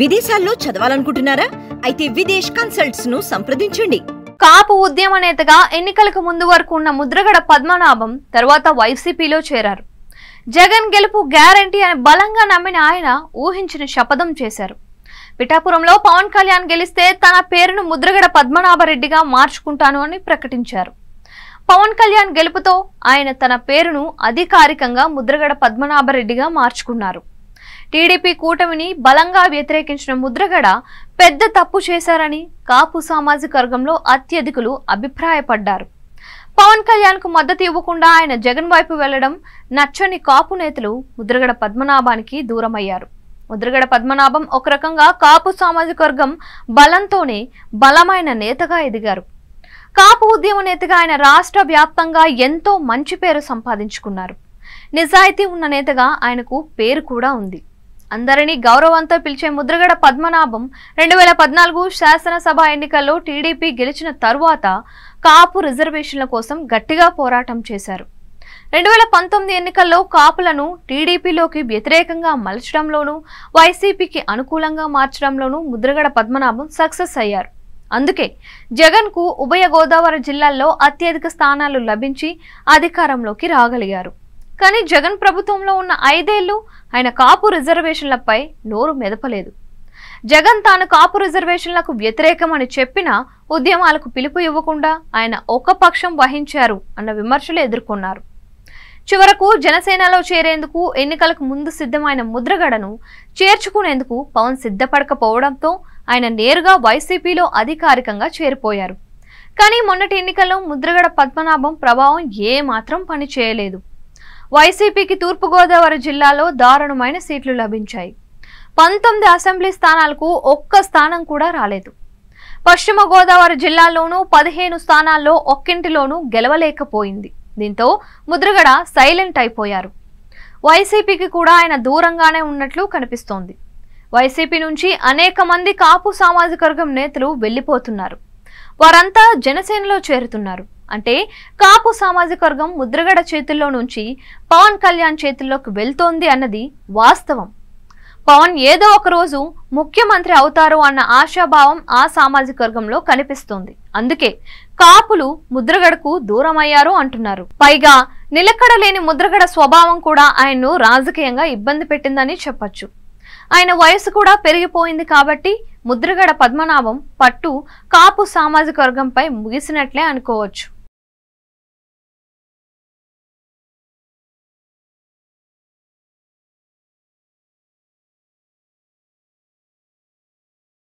విదేశాల్లో చదవాలనుకుంటున్నారా అయితే విదేశ్ కన్సల్ట్స్ ను సంప్రదించండి కాపు ఉద్యమ నేతగా ఎన్నికలకు ముందు వరకు ఉన్న ముద్రగడ పద్మనాభం తర్వాత వైసీపీలో చేరారు జగన్ గెలుపు గ్యారంటీ అని బలంగా నమ్మిన ఆయన ఊహించిన శపథం చేశారు పిఠాపురంలో పవన్ కళ్యాణ్ గెలిస్తే తన పేరును ముద్రగడ పద్మనాభరెడ్డిగా మార్చుకుంటాను అని ప్రకటించారు పవన్ కళ్యాణ్ గెలుపుతో ఆయన తన పేరును అధికారికంగా ముద్రగడ పద్మనాభరెడ్డిగా మార్చుకున్నారు టీడీపీ కూటమిని బలంగా వ్యతిరేకించిన ముద్రగడ పెద్ద తప్పు చేశారని కాపు సామాజిక వర్గంలో అత్యధికులు అభిప్రాయపడ్డారు పవన్ కళ్యాణ్ కు మద్దతు ఇవ్వకుండా ఆయన జగన్ వైపు వెళ్లడం నచ్చని కాపు నేతలు ముద్రగడ పద్మనాభానికి దూరమయ్యారు ముద్రగడ పద్మనాభం ఒక రకంగా కాపు సామాజిక వర్గం బలంతోనే బలమైన నేతగా ఎదిగారు కాపు ఉద్యమ నేతగా ఆయన రాష్ట్ర వ్యాప్తంగా ఎంతో మంచి పేరు సంపాదించుకున్నారు నిజాయితీ ఉన్న నేతగా ఆయనకు పేరు కూడా ఉంది అందరినీ గౌరవంతో పిలిచే ముద్రగడ పద్మనాభం రెండు వేల పద్నాలుగు శాసనసభ ఎన్నికల్లో టీడీపీ గెలిచిన తరువాత కాపు రిజర్వేషన్ల కోసం గట్టిగా పోరాటం చేశారు రెండు వేల పంతొమ్మిది ఎన్నికల్లో కాపులను టీడీపీలోకి వ్యతిరేకంగా మలచడంలోనూ వైసీపీకి అనుకూలంగా మార్చడంలోనూ ముద్రగడ పద్మనాభం సక్సెస్ అయ్యారు అందుకే జగన్కు ఉభయ గోదావరి జిల్లాల్లో అత్యధిక స్థానాలు లభించి అధికారంలోకి రాగలిగారు కానీ జగన్ ప్రభుత్వంలో ఉన్న ఐదేళ్లు ఆయన కాపు రిజర్వేషన్లపై నోరు మెదపలేదు జగన్ తాను కాపు రిజర్వేషన్లకు వ్యతిరేకమని చెప్పినా ఉద్యమాలకు పిలుపు ఇవ్వకుండా ఆయన ఒక పక్షం వహించారు అన్న విమర్శలు ఎదుర్కొన్నారు చివరకు జనసేనలో చేరేందుకు ఎన్నికలకు ముందు సిద్ధమైన ముద్రగడను చేర్చుకునేందుకు పవన్ సిద్ధపడకపోవడంతో ఆయన నేరుగా వైసీపీలో అధికారికంగా చేరిపోయారు కానీ మొన్నటి ఎన్నికల్లో ముద్రగడ పద్మనాభం ప్రభావం ఏమాత్రం పనిచేయలేదు వైసీపీకి తూర్పుగోదావరి జిల్లాలో దారుణమైన సీట్లు లభించాయి పంతొమ్మిది అసెంబ్లీ స్థానాలకు ఒక్క స్థానం కూడా రాలేదు పశ్చిమ గోదావరి జిల్లాలోనూ పదిహేను స్థానాల్లో ఒక్కింటిలోనూ గెలవలేకపోయింది దీంతో ముద్రగడ సైలెంట్ అయిపోయారు వైసీపీకి కూడా ఆయన దూరంగానే ఉన్నట్లు కనిపిస్తోంది వైసీపీ నుంచి అనేక మంది కాపు సామాజిక వర్గం నేతలు వెళ్లిపోతున్నారు వారంతా జనసేనలో చేరుతున్నారు అంటే కాపు సామాజిక వర్గం ముద్రగడ చేతుల్లో నుంచి పవన్ కళ్యాణ్ చేతుల్లోకి వెళ్తోంది అన్నది వాస్తవం పవన్ ఏదో ఒకరోజు ముఖ్యమంత్రి అవుతారు అన్న ఆశాభావం ఆ సామాజిక వర్గంలో కనిపిస్తోంది అందుకే కాపులు ముద్రగడకు దూరమయ్యారు అంటున్నారు పైగా నిలకడలేని ముద్రగడ స్వభావం కూడా ఆయన్ను రాజకీయంగా ఇబ్బంది పెట్టిందని చెప్పచ్చు ఆయన వయసు కూడా పెరిగిపోయింది కాబట్టి ముద్రగడ పద్మనాభం పట్టు కాపు సామాజిక వర్గంపై ముగిసినట్లే అనుకోవచ్చు